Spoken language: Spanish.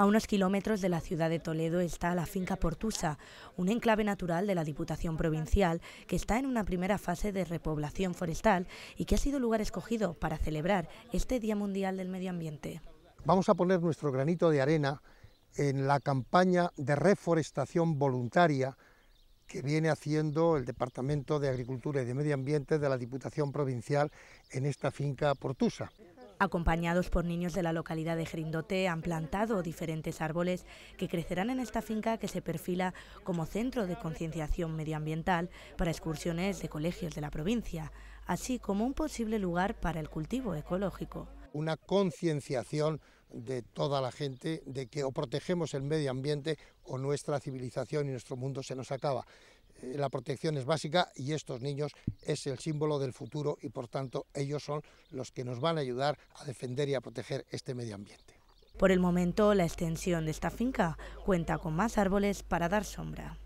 A unos kilómetros de la ciudad de Toledo está la finca Portusa, un enclave natural de la Diputación Provincial que está en una primera fase de repoblación forestal y que ha sido lugar escogido para celebrar este Día Mundial del Medio Ambiente. Vamos a poner nuestro granito de arena en la campaña de reforestación voluntaria que viene haciendo el Departamento de Agricultura y de Medio Ambiente de la Diputación Provincial en esta finca Portusa. Acompañados por niños de la localidad de Gerindote han plantado diferentes árboles que crecerán en esta finca que se perfila como centro de concienciación medioambiental para excursiones de colegios de la provincia, así como un posible lugar para el cultivo ecológico. Una concienciación de toda la gente de que o protegemos el medio ambiente o nuestra civilización y nuestro mundo se nos acaba. Eh, la protección es básica y estos niños es el símbolo del futuro y por tanto ellos son los que nos van a ayudar a defender y a proteger este medio ambiente. Por el momento, la extensión de esta finca cuenta con más árboles para dar sombra.